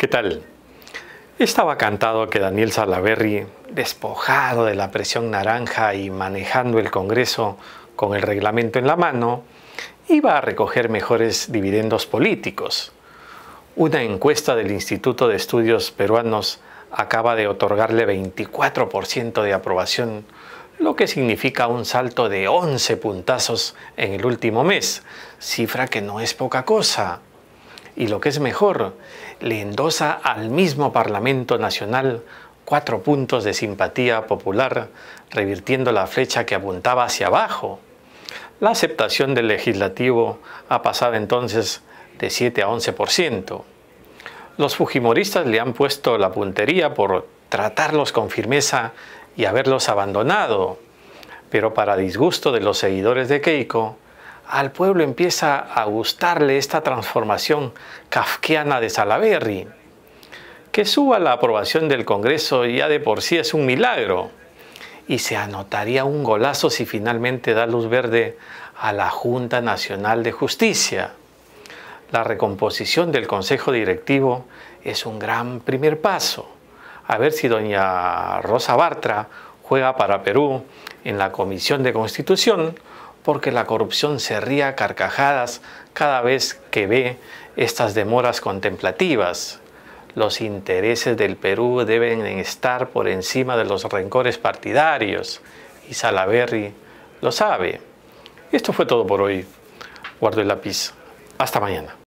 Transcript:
¿Qué tal? Estaba cantado que Daniel Salaverry, despojado de la presión naranja y manejando el Congreso con el reglamento en la mano, iba a recoger mejores dividendos políticos. Una encuesta del Instituto de Estudios Peruanos acaba de otorgarle 24% de aprobación, lo que significa un salto de 11 puntazos en el último mes, cifra que no es poca cosa y lo que es mejor, le endosa al mismo Parlamento Nacional cuatro puntos de simpatía popular, revirtiendo la flecha que apuntaba hacia abajo. La aceptación del legislativo ha pasado entonces de 7 a 11%. Los fujimoristas le han puesto la puntería por tratarlos con firmeza y haberlos abandonado, pero para disgusto de los seguidores de Keiko, al pueblo empieza a gustarle esta transformación kafkiana de Salaverry, Que suba la aprobación del Congreso ya de por sí es un milagro. Y se anotaría un golazo si finalmente da luz verde a la Junta Nacional de Justicia. La recomposición del Consejo Directivo es un gran primer paso. A ver si doña Rosa Bartra juega para Perú en la Comisión de Constitución porque la corrupción se ría a carcajadas cada vez que ve estas demoras contemplativas. Los intereses del Perú deben estar por encima de los rencores partidarios y Salaberry lo sabe. Esto fue todo por hoy. Guardo el lápiz. Hasta mañana.